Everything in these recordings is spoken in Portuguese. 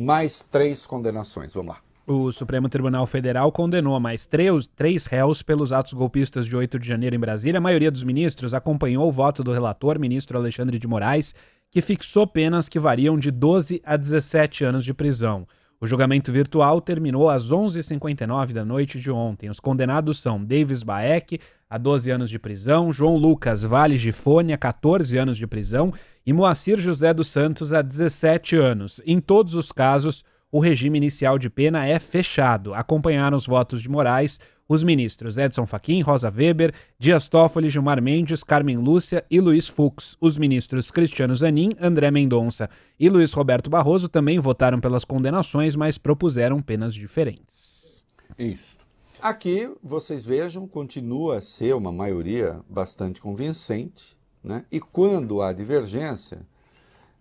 mais três condenações. Vamos lá. O Supremo Tribunal Federal condenou mais três, três réus pelos atos golpistas de 8 de janeiro em Brasília. A maioria dos ministros acompanhou o voto do relator, ministro Alexandre de Moraes, que fixou penas que variam de 12 a 17 anos de prisão. O julgamento virtual terminou às 11h59 da noite de ontem. Os condenados são Davis Baek, a 12 anos de prisão, João Lucas Vales de Fone, a 14 anos de prisão, e Moacir José dos Santos, a 17 anos. Em todos os casos, o regime inicial de pena é fechado. Acompanharam os votos de Moraes os ministros Edson Fachin, Rosa Weber, Dias Toffoli, Gilmar Mendes, Carmen Lúcia e Luiz Fux. Os ministros Cristiano Zanin, André Mendonça e Luiz Roberto Barroso também votaram pelas condenações, mas propuseram penas diferentes. Isso. Aqui, vocês vejam, continua a ser uma maioria bastante convincente, né? E quando há divergência,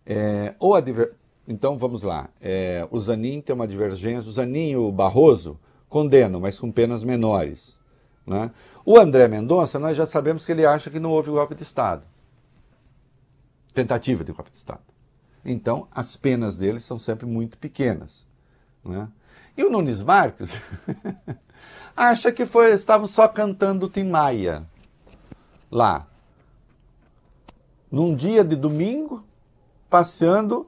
é, ou a diver... então vamos lá, é, o Zanin tem uma divergência, o Zanin e o Barroso condenam, mas com penas menores. Né? O André Mendonça, nós já sabemos que ele acha que não houve golpe de Estado tentativa de golpe de Estado. Então, as penas deles são sempre muito pequenas. Né? E o Nunes Marques acha que foi, estavam só cantando Tim Maia lá, num dia de domingo, passeando,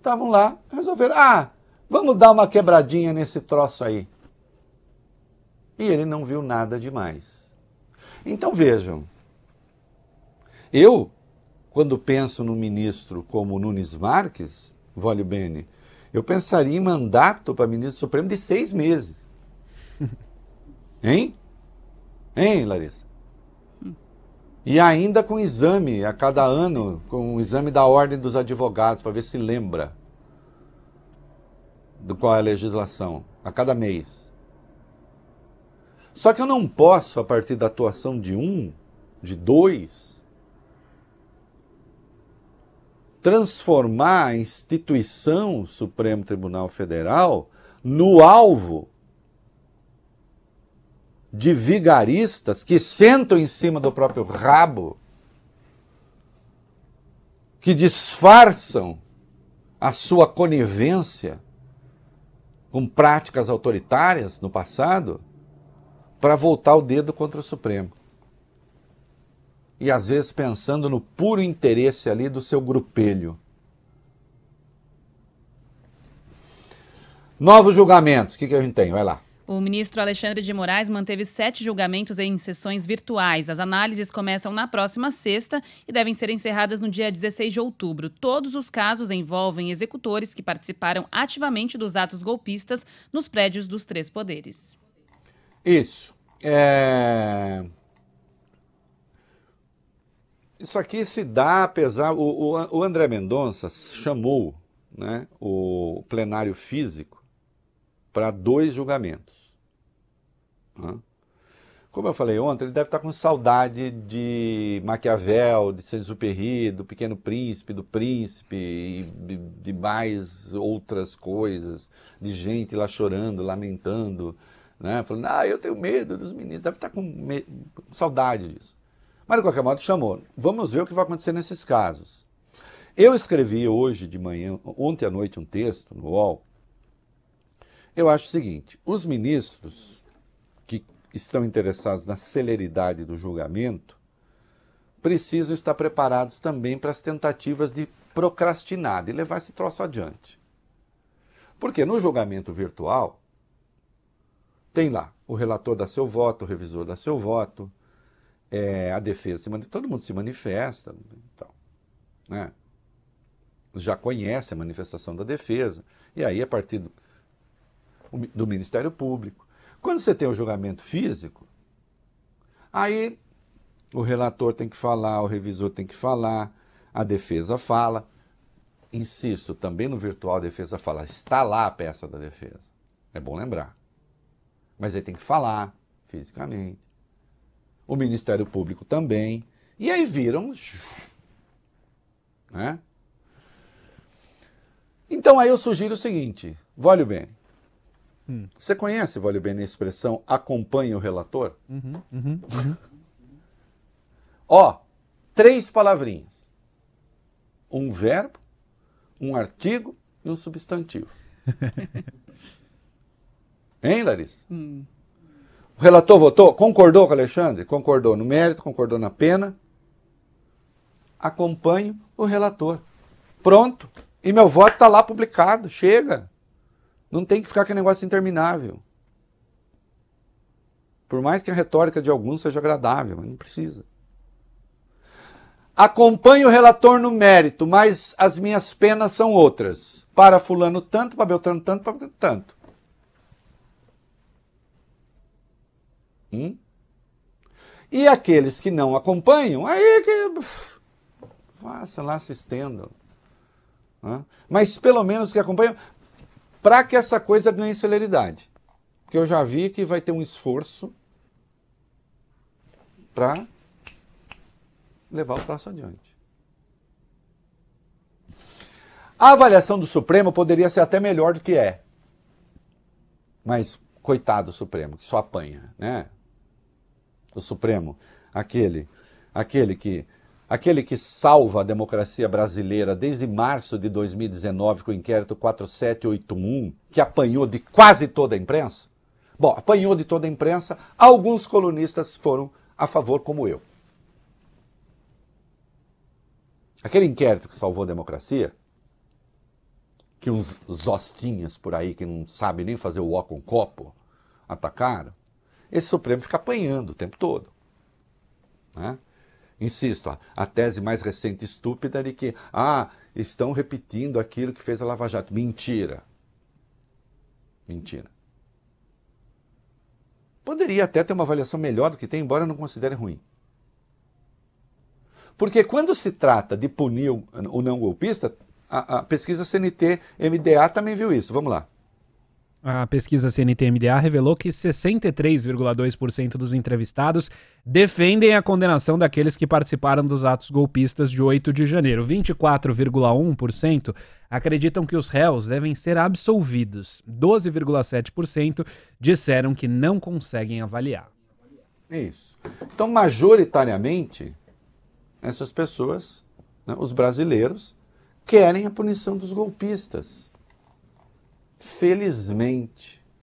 estavam lá, resolveram. Ah, Vamos dar uma quebradinha nesse troço aí. E ele não viu nada demais. Então vejam, eu, quando penso no ministro como Nunes Marques, Vólio Bene, eu pensaria em mandato para ministro supremo de seis meses. Hein? Hein, Larissa? E ainda com exame a cada ano, com o exame da ordem dos advogados, para ver se lembra do qual é a legislação, a cada mês. Só que eu não posso, a partir da atuação de um, de dois, transformar a instituição Supremo Tribunal Federal no alvo de vigaristas que sentam em cima do próprio rabo, que disfarçam a sua conivência com práticas autoritárias no passado para voltar o dedo contra o Supremo. E às vezes pensando no puro interesse ali do seu grupelho. Novos julgamentos, o que, que a gente tem? Vai lá. O ministro Alexandre de Moraes manteve sete julgamentos em sessões virtuais. As análises começam na próxima sexta e devem ser encerradas no dia 16 de outubro. Todos os casos envolvem executores que participaram ativamente dos atos golpistas nos prédios dos três poderes. Isso. É... Isso aqui se dá apesar. O, o, o André Mendonça chamou né, o plenário físico para dois julgamentos. Como eu falei ontem, ele deve estar tá com saudade de Maquiavel, de Saint-Exupéry, do Pequeno Príncipe, do Príncipe e de mais outras coisas, de gente lá chorando, lamentando, né? falando, ah, eu tenho medo dos meninos, deve estar tá com me... saudade disso. Mas, de qualquer modo, chamou. Vamos ver o que vai acontecer nesses casos. Eu escrevi hoje de manhã, ontem à noite, um texto no UOL, eu acho o seguinte: os ministros que estão interessados na celeridade do julgamento precisam estar preparados também para as tentativas de procrastinar, de levar esse troço adiante. Porque no julgamento virtual, tem lá o relator dá seu voto, o revisor dá seu voto, é, a defesa se manifesta, todo mundo se manifesta, então, né? já conhece a manifestação da defesa, e aí a partir do do Ministério Público. Quando você tem o julgamento físico, aí o relator tem que falar, o revisor tem que falar, a defesa fala. Insisto, também no virtual a defesa fala, está lá a peça da defesa. É bom lembrar. Mas ele tem que falar fisicamente. O Ministério Público também. E aí viram. Né? Então aí eu sugiro o seguinte: olhe bem, Hum. Você conhece, vale bem a expressão, acompanhe o relator? Uhum, uhum, uhum. Ó, três palavrinhas: um verbo, um artigo e um substantivo. hein, Larissa? Hum. O relator votou? Concordou com Alexandre? Concordou no mérito, concordou na pena. Acompanho o relator. Pronto. E meu voto está lá publicado. Chega. Não tem que ficar com negócio interminável. Por mais que a retórica de alguns seja agradável, mas não precisa. Acompanho o relator no mérito, mas as minhas penas são outras. Para fulano tanto, para Beltrano tanto, para tanto. Hum? E aqueles que não acompanham, aí que. Faça lá, se estendam. Mas pelo menos que acompanham, para que essa coisa ganhe celeridade. Porque eu já vi que vai ter um esforço para levar o prazo adiante. A avaliação do Supremo poderia ser até melhor do que é. Mas coitado do Supremo, que só apanha, né? O Supremo, aquele, aquele que Aquele que salva a democracia brasileira desde março de 2019 com o inquérito 4781, que apanhou de quase toda a imprensa? Bom, apanhou de toda a imprensa, alguns colunistas foram a favor, como eu. Aquele inquérito que salvou a democracia, que uns zostinhas por aí que não sabem nem fazer o ó com copo atacaram, esse Supremo fica apanhando o tempo todo. Né? Insisto, a tese mais recente estúpida é de que, ah, estão repetindo aquilo que fez a Lava Jato. Mentira. Mentira. Poderia até ter uma avaliação melhor do que tem, embora eu não considere ruim. Porque quando se trata de punir o não golpista, a, a pesquisa CNT-MDA também viu isso. Vamos lá. A pesquisa CNTMDA revelou que 63,2% dos entrevistados defendem a condenação daqueles que participaram dos atos golpistas de 8 de janeiro. 24,1% acreditam que os réus devem ser absolvidos. 12,7% disseram que não conseguem avaliar. É isso. Então, majoritariamente, essas pessoas, né, os brasileiros, querem a punição dos golpistas Felizmente,